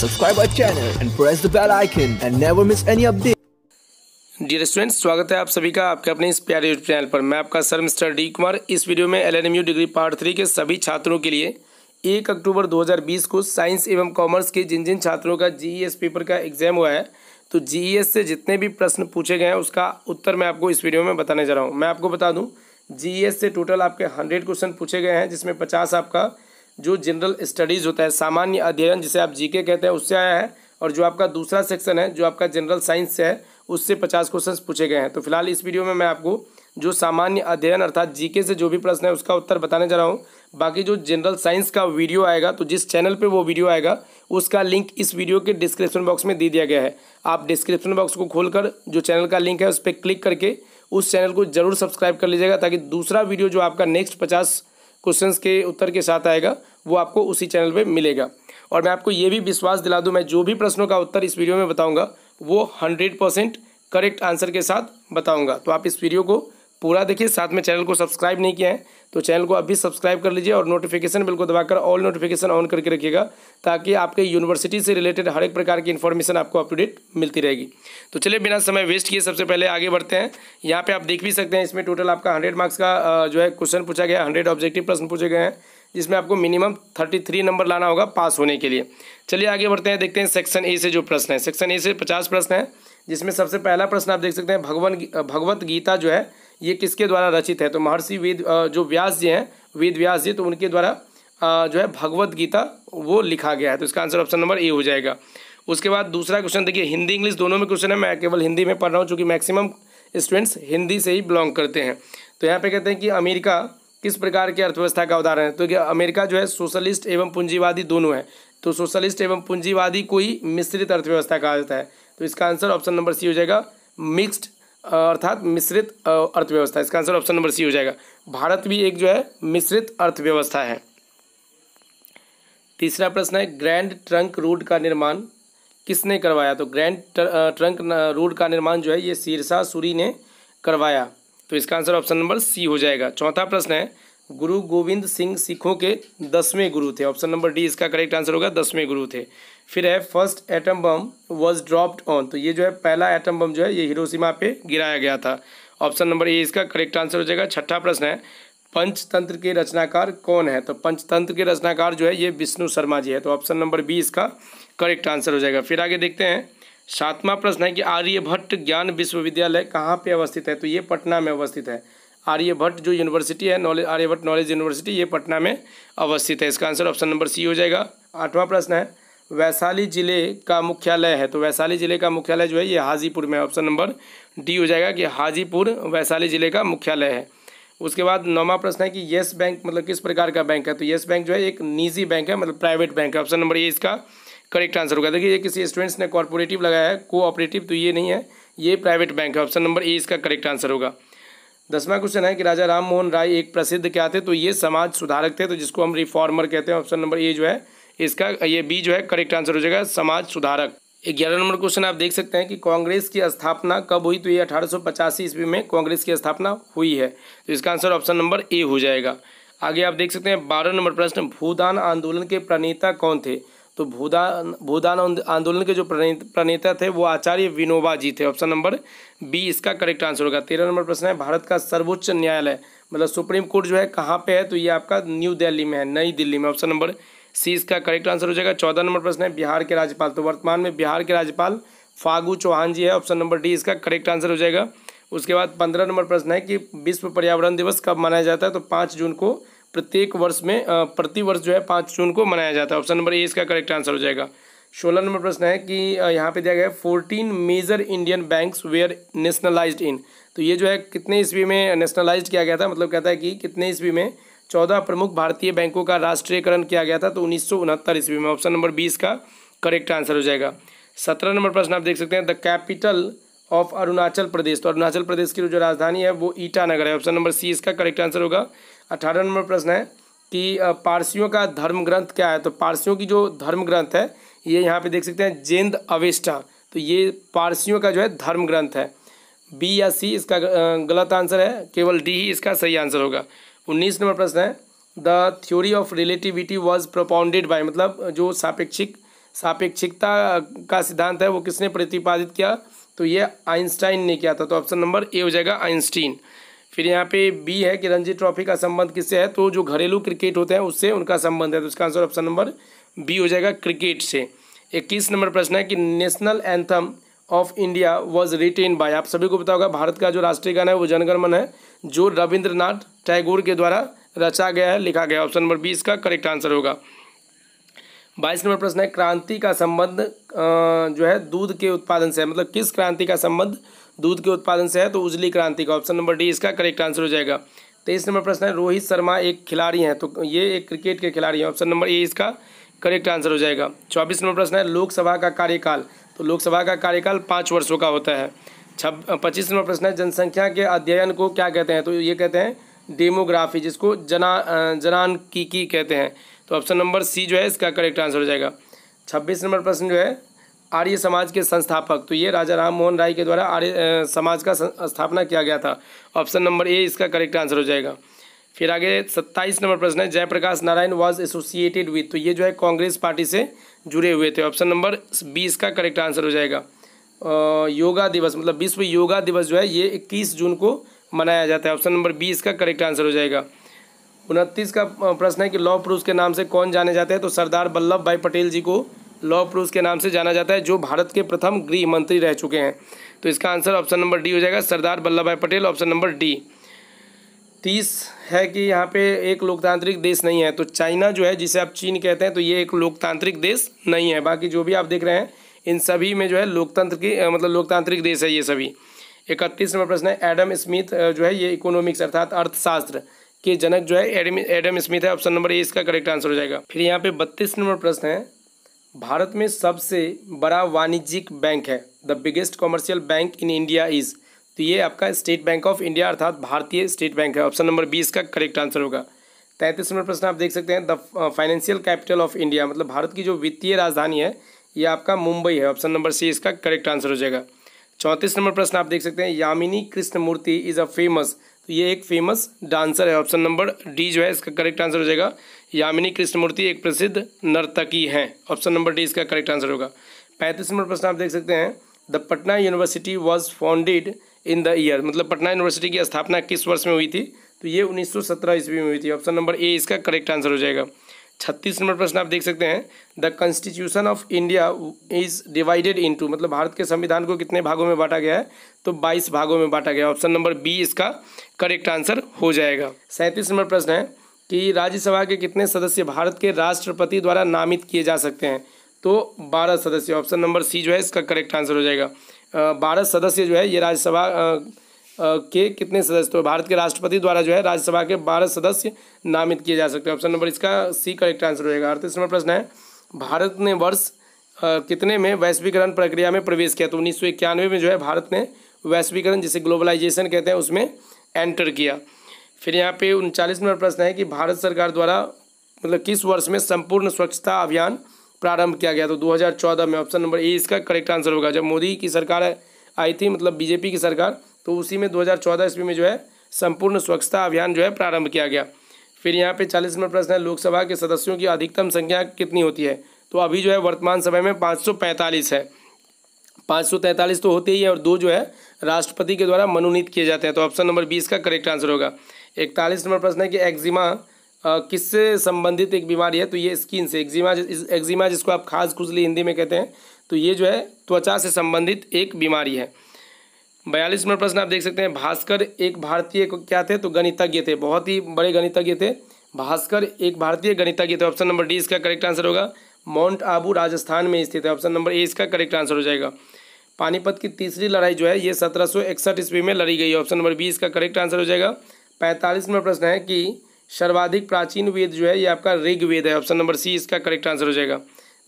subscribe our channel and press the bell icon and never miss any update dear students स्वागत है आप सभी का आपके अपने इस प्यारे यूट्यूब चैनल पर मैं आपका सर मिस्टर डी कुमार इस वीडियो में यू डिग्री पार्ट थ्री के सभी छात्रों के लिए एक अक्टूबर 2020 को साइंस एवं कॉमर्स के जिन जिन छात्रों का जीईएस पेपर e का एग्जाम हुआ है तो जीईएस e से जितने भी प्रश्न पूछे गए हैं उसका उत्तर मैं आपको इस वीडियो में बताने जा रहा हूँ मैं आपको बता दूँ एस e से टोटल आपके हंड्रेड क्वेश्चन पूछे गए हैं जिसमें पचास आपका जो जनरल स्टडीज़ होता है सामान्य अध्ययन जिसे आप जीके कहते हैं उससे आया है और जो आपका दूसरा सेक्शन है जो आपका जनरल साइंस से है उससे पचास क्वेश्चन पूछे गए हैं तो फिलहाल इस वीडियो में मैं आपको जो सामान्य अध्ययन अर्थात जीके से जो भी प्रश्न है उसका उत्तर बताने जा रहा हूँ बाकी जो जनरल साइंस का वीडियो आएगा तो जिस चैनल पे वो वीडियो आएगा उसका लिंक इस वीडियो के डिस्क्रिप्शन बॉक्स में दे दिया गया है आप डिस्क्रिप्शन बॉक्स को खोलकर जो चैनल का लिंक है उस पर क्लिक करके उस चैनल को जरूर सब्सक्राइब कर लीजिएगा ताकि दूसरा वीडियो जो आपका नेक्स्ट पचास क्वेश्चंस के उत्तर के साथ आएगा वो आपको उसी चैनल पे मिलेगा और मैं आपको ये भी विश्वास दिला दूँ मैं जो भी प्रश्नों का उत्तर इस वीडियो में बताऊँगा वो हंड्रेड परसेंट करेक्ट आंसर के साथ बताऊँगा तो आप इस वीडियो को पूरा देखिए साथ में चैनल को सब्सक्राइब नहीं किया है तो चैनल को अभी सब्सक्राइब कर लीजिए और नोटिफिकेशन बिल को दबाकर ऑल नोटिफिकेशन ऑन करके रखिएगा ताकि आपके यूनिवर्सिटी से रिलेटेड हर एक प्रकार की इन्फॉर्मेशन आपको अपडेट मिलती रहेगी तो चलिए बिना समय वेस्ट किए सबसे पहले आगे बढ़ते हैं यहाँ पर आप देख भी सकते हैं इसमें टोटल आपका हंड्रेड मार्क्स का जो है क्वेश्चन पूछा गया हंड्रेड ऑब्जेक्टिव प्रश्न पूछे गए हैं जिसमें आपको मिनिमम थर्टी थ्री नंबर लाना होगा पास होने के लिए चलिए आगे बढ़ते हैं देखते हैं सेक्शन ए से जो प्रश्न है सेक्शन ए से पचास प्रश्न है जिसमें सबसे पहला प्रश्न आप देख सकते हैं भगवान भगवत गीता जो है ये किसके द्वारा रचित है तो महर्षि वेद जो व्यास जी हैं वेद व्यास जी तो उनके द्वारा जो है भगवत गीता वो लिखा गया है तो इसका आंसर ऑप्शन नंबर ए हो जाएगा उसके बाद दूसरा क्वेश्चन देखिए हिंदी इंग्लिश दोनों में क्वेश्चन है मैं केवल हिंदी में पढ़ रहा हूँ चूँकि मैक्सिमम स्टूडेंट्स हिंदी से ही बिलोंग करते हैं तो यहाँ पे कहते हैं कि अमेरिका किस प्रकार की अर्थव्यवस्था का उदाहरण है तो कि अमेरिका जो है सोशलिस्ट एवं पूंजीवादी दोनों है तो सोशलिस्ट एवं पूंजीवादी को ही मिश्रित अर्थव्यवस्था कहा जाता है तो इसका आंसर ऑप्शन नंबर सी हो जाएगा मिक्स्ड अर्थात मिश्रित अर्थव्यवस्था इसका आंसर ऑप्शन नंबर सी हो जाएगा भारत भी एक जो है मिश्रित अर्थव्यवस्था है तीसरा प्रश्न है ग्रैंड ट्रंक रूट का निर्माण किसने करवाया तो ग्रैंड ट्रंक रूट का निर्माण जो है ये सिरसा सूरी ने करवाया तो इसका आंसर ऑप्शन नंबर सी हो जाएगा चौथा प्रश्न है गुरु गोविंद सिंह सिखों के दसवें गुरु थे ऑप्शन नंबर डी इसका करेक्ट आंसर होगा दसवें गुरु थे फिर है first atom bomb was dropped on तो ये जो है पहला एटम बम जो है ये हिरोशिमा पे गिराया गया था ऑप्शन नंबर ए इसका करेक्ट आंसर हो जाएगा छठा प्रश्न है पंचतंत्र के रचनाकार कौन है तो पंचतंत्र के रचनाकार जो है ये विष्णु शर्मा जी है तो ऑप्शन नंबर बी इसका करेक्ट आंसर हो जाएगा फिर आगे देखते हैं सातवां प्रश्न है कि आर्यभट्ट ज्ञान विश्वविद्यालय कहाँ पर अवस्थित है तो ये पटना में अवस्थित है आर्यभट्ट जो यूनिवर्सिटी है नॉलेज आर्यभट्ट नॉलेज यूनिवर्सिटी ये पटना में अवस्थित है इसका आंसर ऑप्शन नंबर सी हो जाएगा आठवां प्रश्न है वैशाली जिले का मुख्यालय है तो वैशाली जिले का मुख्यालय जो है ये हाजीपुर में ऑप्शन नंबर डी हो जाएगा कि हाजीपुर वैशाली जिले का मुख्यालय है उसके बाद नौवा प्रश्न है कि येस बैंक मतलब किस प्रकार का बैंक है तो येस बैंक जो है एक निजी बैंक है मतलब प्राइवेट बैंक है ऑप्शन नंबर ये इसका करेक्ट आंसर होगा देखिए ये किसी स्टूडेंट्स ने कॉर्पोरेटिव लगाया है कोऑपरेटिव तो ये नहीं है ये प्राइवेट बैंक है ऑप्शन नंबर ए इसका करेक्ट आंसर होगा दसवां क्वेश्चन है कि राजा राम मोहन राय एक प्रसिद्ध क्या थे तो ये समाज सुधारक थे तो जिसको हम रिफॉर्मर कहते हैं ऑप्शन नंबर ए जो है इसका ये बी जो है करेक्ट आंसर हो जाएगा समाज सुधारक ग्यारह नंबर क्वेश्चन आप देख सकते हैं कि कांग्रेस की स्थापना कब हुई तो ये अठारह सौ पचासी ईस्वी में कांग्रेस की स्थापना हुई है तो इसका आंसर ऑप्शन नंबर ए हो जाएगा आगे आप देख सकते हैं बारह नंबर प्रश्न भूदान आंदोलन के प्रणेता कौन थे तो भूदान भूदान आंदोलन के जो प्रणेता थे वो आचार्य विनोबा जी थे ऑप्शन नंबर बी इसका करेक्ट आंसर होगा तेरह नंबर प्रश्न है भारत का सर्वोच्च न्यायालय मतलब सुप्रीम कोर्ट जो है कहाँ पे है तो ये आपका न्यू दिल्ली में है नई दिल्ली में ऑप्शन नंबर सी इसका करेक्ट आंसर हो जाएगा चौदह नंबर प्रश्न है बिहार के राज्यपाल तो वर्तमान में बिहार के राज्यपाल फागू चौहान जी है ऑप्शन नंबर डी इसका करेक्ट आंसर हो जाएगा उसके बाद पंद्रह नंबर प्रश्न है कि विश्व पर्यावरण दिवस कब मनाया जाता है तो पाँच जून को प्रत्येक वर्ष में प्रति वर्ष जो है पाँच जून को मनाया जाता है ऑप्शन नंबर ए इसका करेक्ट आंसर हो जाएगा सोलह नंबर प्रश्न है कि यहाँ पे दिया गया है fourteen major Indian banks were nationalised in तो ये जो है कितने ईस्वी में नेशनलाइज किया गया था मतलब कहता है कि कितने ईस्वी में चौदह प्रमुख भारतीय बैंकों का राष्ट्रीयकरण किया गया था तो उन्नीस सौ उनहत्तर ईस्वी में ऑप्शन नंबर बीस का करेक्ट आंसर हो जाएगा सत्रह नंबर प्रश्न आप देख सकते हैं the capital of Arunachal Pradesh तो अरुणाचल प्रदेश की जो राजधानी है वो ईटानगर है ऑप्शन नंबर सी इसका करेक्ट आंसर होगा अठारह नंबर प्रश्न है कि पारसियों का धर्म ग्रंथ क्या है तो पारसियों की जो धर्म ग्रंथ है ये यहाँ पे देख सकते हैं जेंद अवेष्टा तो ये पारसियों का जो है धर्म ग्रंथ है बी या सी इसका गलत आंसर है केवल डी ही इसका सही आंसर होगा उन्नीस नंबर प्रश्न है the theory of relativity was propounded by मतलब जो सापेक्षिक सापेक्षिकता का सिद्धांत है वो किसने प्रतिपादित किया तो ये आइंस्टाइन ने किया था तो ऑप्शन नंबर ए हो जाएगा आइंस्टीन फिर यहाँ पे बी है कि रणजी ट्रॉफी का संबंध किससे है तो जो घरेलू क्रिकेट होते हैं उससे उनका संबंध है तो इसका आंसर ऑप्शन नंबर बी हो जाएगा क्रिकेट से इक्कीस नंबर प्रश्न है कि national anthem of India was written by आप सभी को पता होगा भारत का जो राष्ट्रीय गाना है वो जनगणमन है जो रविंद्रनाथ टैगोर के द्वारा रचा गया है लिखा गया ऑप्शन नंबर बी इसका करेक्ट आंसर होगा बाईस नंबर प्रश्न है क्रांति का संबंध जो है दूध के उत्पादन से है मतलब किस क्रांति का संबंध दूध के उत्पादन से है तो उजली क्रांति का ऑप्शन नंबर डी इसका करेक्ट आंसर हो जाएगा तेईस तो नंबर प्रश्न है रोहित शर्मा एक खिलाड़ी हैं तो ये एक क्रिकेट के खिलाड़ी हैं ऑप्शन नंबर ए इसका करेक्ट आंसर हो जाएगा चौबीस नंबर प्रश्न है लोकसभा का कार्यकाल तो लोकसभा का कार्यकाल पाँच वर्षों का होता है छब पच्चीस नंबर प्रश्न है जनसंख्या के अध्ययन को क्या कहते हैं तो ये कहते हैं डेमोग्राफी जिसको जना जनान की, की कहते हैं तो ऑप्शन नंबर सी जो है इसका करेक्ट आंसर हो जाएगा छब्बीस नंबर प्रश्न जो है आर्य समाज के संस्थापक तो ये राजा राम मोहन राय के द्वारा आर्य समाज का स्थापना किया गया था ऑप्शन नंबर ए इसका करेक्ट आंसर हो जाएगा फिर आगे सत्ताईस नंबर प्रश्न है Jayaprakash Narayan was associated with तो ये जो है कांग्रेस पार्टी से जुड़े हुए थे ऑप्शन नंबर बी इसका करेक्ट आंसर हो जाएगा आ, योगा दिवस मतलब विश्व योगा दिवस जो है ये इक्कीस जून को मनाया जाता है ऑप्शन नंबर बी इसका करेक्ट आंसर हो जाएगा उनतीस का प्रश्न है कि लॉ पुरुष के नाम से कौन जाने जाते हैं तो सरदार वल्लभ भाई पटेल जी को लॉ पुरुष के नाम से जाना जाता है जो भारत के प्रथम गृह मंत्री रह चुके हैं तो इसका आंसर ऑप्शन नंबर डी हो जाएगा सरदार वल्लभ भाई पटेल ऑप्शन नंबर डी तीस है कि यहाँ पे एक लोकतांत्रिक देश नहीं है तो चाइना जो है जिसे आप चीन कहते हैं तो ये एक लोकतांत्रिक देश नहीं है बाकी जो भी आप देख रहे हैं इन सभी में जो है लोकतंत्र की मतलब लोकतांत्रिक देश है ये सभी इकतीस नंबर प्रश्न है एडम स्मिथ जो है ये इकोनॉमिक्स अर्थात अर्थशास्त्र के जनक जो है एडम एडम स्मिथ है ऑप्शन नंबर ए इसका करेक्ट आंसर हो जाएगा फिर यहाँ पे बत्तीस नंबर प्रश्न है भारत में सबसे बड़ा वाणिज्यिक बैंक है the biggest commercial bank in India is तो ये आपका स्टेट बैंक ऑफ इंडिया अर्थात भारतीय स्टेट बैंक है ऑप्शन नंबर बी इसका करेक्ट आंसर होगा तैंतीस नंबर प्रश्न आप देख सकते हैं the financial capital of India मतलब भारत की जो वित्तीय राजधानी है ये आपका मुंबई है ऑप्शन नंबर सी इसका करेक्ट आंसर हो जाएगा चौंतीस नंबर प्रश्न आप देख सकते हैं Yamini Krishnamurthy is a famous तो ये एक फेमस डांसर है ऑप्शन नंबर डी जो है इसका करेक्ट आंसर हो जाएगा यामिनी कृष्णमूर्ति एक प्रसिद्ध नर्तकी हैं ऑप्शन नंबर डी इसका करेक्ट आंसर होगा पैंतीस नंबर प्रश्न आप देख सकते हैं the Patna university was founded in the year मतलब पटना यूनिवर्सिटी की स्थापना किस वर्ष में हुई थी तो ये 1917 ईस्वी में हुई थी ऑप्शन नंबर ए इसका करेक्ट आंसर हो जाएगा छत्तीस नंबर प्रश्न आप देख सकते हैं the constitution of India is divided into मतलब भारत के संविधान को कितने भागों में बांटा गया है तो 22 भागों में बांटा गया ऑप्शन नंबर बी इसका करेक्ट आंसर हो जाएगा सैंतीस नंबर प्रश्न है कि राज्यसभा के कितने सदस्य भारत के राष्ट्रपति द्वारा नामित किए जा सकते हैं तो बारह सदस्य ऑप्शन नंबर सी जो है इसका करेक्ट आंसर हो जाएगा बारह सदस्य जो है ये राज्यसभा के कितने सदस्य तो भारत के राष्ट्रपति द्वारा जो है राज्यसभा के बारह सदस्य नामित किए जा सकते हैं ऑप्शन नंबर इसका सी करेक्ट आंसर हो जाएगा अड़तीस नंबर प्रश्न है भारत ने वर्ष कितने में वैश्वीकरण प्रक्रिया में प्रवेश किया तो उन्नीस में जो है भारत ने वैश्वीकरण जिसे ग्लोबलाइजेशन कहते हैं उसमें एंटर किया फिर यहाँ पे उनचालीस नंबर प्रश्न है कि भारत सरकार द्वारा मतलब किस वर्ष में संपूर्ण स्वच्छता अभियान प्रारंभ किया गया तो 2014 में ऑप्शन नंबर ए इसका करेक्ट आंसर होगा जब मोदी की सरकार आई थी मतलब बीजेपी की सरकार तो उसी में 2014 ईस्वी में जो है संपूर्ण स्वच्छता अभियान जो है प्रारंभ किया गया फिर यहाँ पे चालीस नंबर प्रश्न है लोकसभा के सदस्यों की अधिकतम संख्या कितनी होती है तो अभी जो है वर्तमान समय में पाँच है पाँच तो होते ही है और दो जो है राष्ट्रपति के द्वारा मनोनीत किए जाते हैं तो ऑप्शन नंबर बीस का करेक्ट आंसर होगा इकतालीस नंबर प्रश्न है कि एक्जिमा किससे संबंधित एक बीमारी है तो ये स्किन से एक्जिमा एक्जिमा जिसको आप खास खुजली हिंदी में कहते हैं तो ये जो है त्वचा से संबंधित एक बीमारी है बयालीस नंबर प्रश्न आप देख सकते हैं भास्कर एक भारतीय क्या थे तो गणितज्ञ थे बहुत ही बड़े गणितज्ञ थे भास्कर एक भारतीय गणितज्ञ थे ऑप्शन नंबर डी इसका करेक्ट आंसर होगा माउंट आबू राजस्थान में स्थित है ऑप्शन नंबर ए इसका करेक्ट आंसर हो जाएगा पानीपत की तीसरी लड़ाई जो है ये सत्रह सौ इकसठ ईस्वी में लड़ी गई ऑप्शन नंबर बी इसका करेक्ट आंसर हो जाएगा पैंतालीस नंबर प्रश्न है कि सर्वाधिक प्राचीन वेद जो है ये आपका ऋग वेद है ऑप्शन नंबर सी इसका करेक्ट आंसर हो जाएगा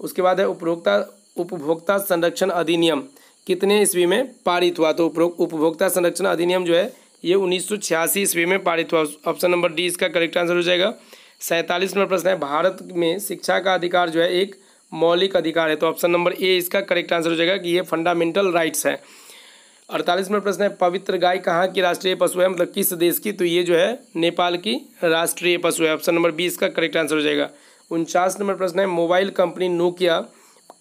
उसके बाद है उपभोक्ता उपभोक्ता संरक्षण अधिनियम कितने ईस्वी में पारित हुआ तो उपभोक्ता संरक्षण अधिनियम जो है ये उन्नीस सौ छियासी ईस्वी में पारित हुआ ऑप्शन नंबर डी इसका करेक्ट आंसर हो जाएगा सैंतालीस नंबर प्रश्न है भारत में शिक्षा का अधिकार जो है एक मौलिक अधिकार है तो ऑप्शन नंबर ए इसका करेक्ट आंसर हो जाएगा कि ये फंडामेंटल राइट्स है नंबर प्रश्न है पवित्र गाय कहाँ की राष्ट्रीय पशु है मतलब किस देश की तो ये जो है नेपाल की राष्ट्रीय पशु है ऑप्शन नंबर बी इसका करेक्ट आंसर हो जाएगा उनचास नंबर प्रश्न है मोबाइल कंपनी नोकिया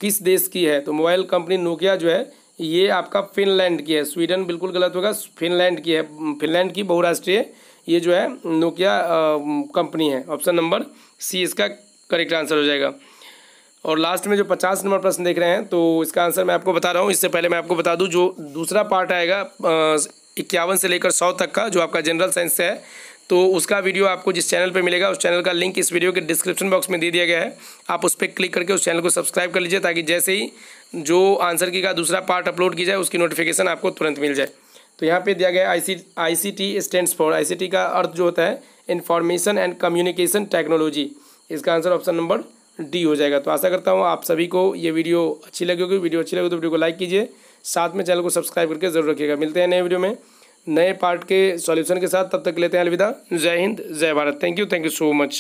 किस देश की है तो मोबाइल कंपनी नोकिया जो है ये आपका फिनलैंड की है स्वीडन बिल्कुल गलत होगा फिनलैंड की है फिनलैंड की बहुराष्ट्रीय ये जो है नोकिया कंपनी है ऑप्शन नंबर सी इसका करेक्ट आंसर हो जाएगा और लास्ट में जो पचास नंबर प्रश्न देख रहे हैं तो इसका आंसर मैं आपको बता रहा हूँ इससे पहले मैं आपको बता दूँ जो दूसरा पार्ट आएगा इक्यावन से लेकर सौ तक का जो आपका जनरल साइंस है तो उसका वीडियो आपको जिस चैनल पे मिलेगा उस चैनल का लिंक इस वीडियो के डिस्क्रिप्शन बॉक्स में दे दिया गया है आप उस पर क्लिक करके उस चैनल को सब्सक्राइब कर लीजिए ताकि जैसे ही जो आंसर की का दूसरा पार्ट अपलोड की जाए उसकी नोटिफिकेशन आपको तुरंत मिल जाए तो यहाँ पे दिया गया I C I C T stands for I C T का अर्थ जो होता है इन्फॉर्मेशन एंड कम्युनिकेशन टेक्नोलॉजी इसका आंसर ऑप्शन नंबर डी हो जाएगा तो आशा करता हूँ आप सभी को ये वीडियो अच्छी लगी होगी वीडियो अच्छी लगी तो वीडियो को लाइक कीजिए साथ में चैनल को सब्सक्राइब करके जरूर रखिएगा मिलते हैं नए वीडियो में नए पार्ट के सॉल्यूशन के साथ तब तक लेते हैं अलविदा जय हिंद जय Bharat thank you thank you so much